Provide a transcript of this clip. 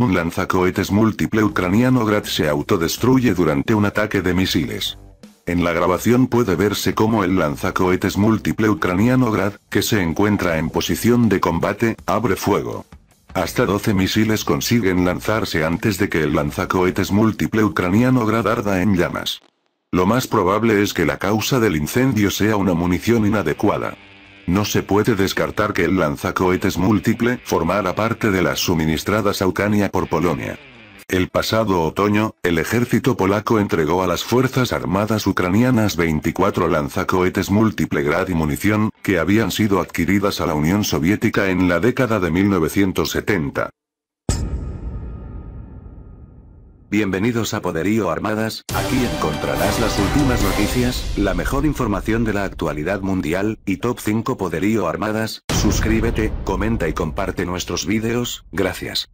Un lanzacohetes múltiple ucraniano Grad se autodestruye durante un ataque de misiles. En la grabación puede verse cómo el lanzacohetes múltiple ucraniano Grad, que se encuentra en posición de combate, abre fuego. Hasta 12 misiles consiguen lanzarse antes de que el lanzacohetes múltiple ucraniano Grad arda en llamas. Lo más probable es que la causa del incendio sea una munición inadecuada. No se puede descartar que el lanzacohetes múltiple formara parte de las suministradas a Ucrania por Polonia. El pasado otoño, el ejército polaco entregó a las Fuerzas Armadas ucranianas 24 lanzacohetes múltiple grad y munición, que habían sido adquiridas a la Unión Soviética en la década de 1970. Bienvenidos a Poderío Armadas, aquí encontrarás las últimas noticias, la mejor información de la actualidad mundial, y top 5 Poderío Armadas, suscríbete, comenta y comparte nuestros vídeos, gracias.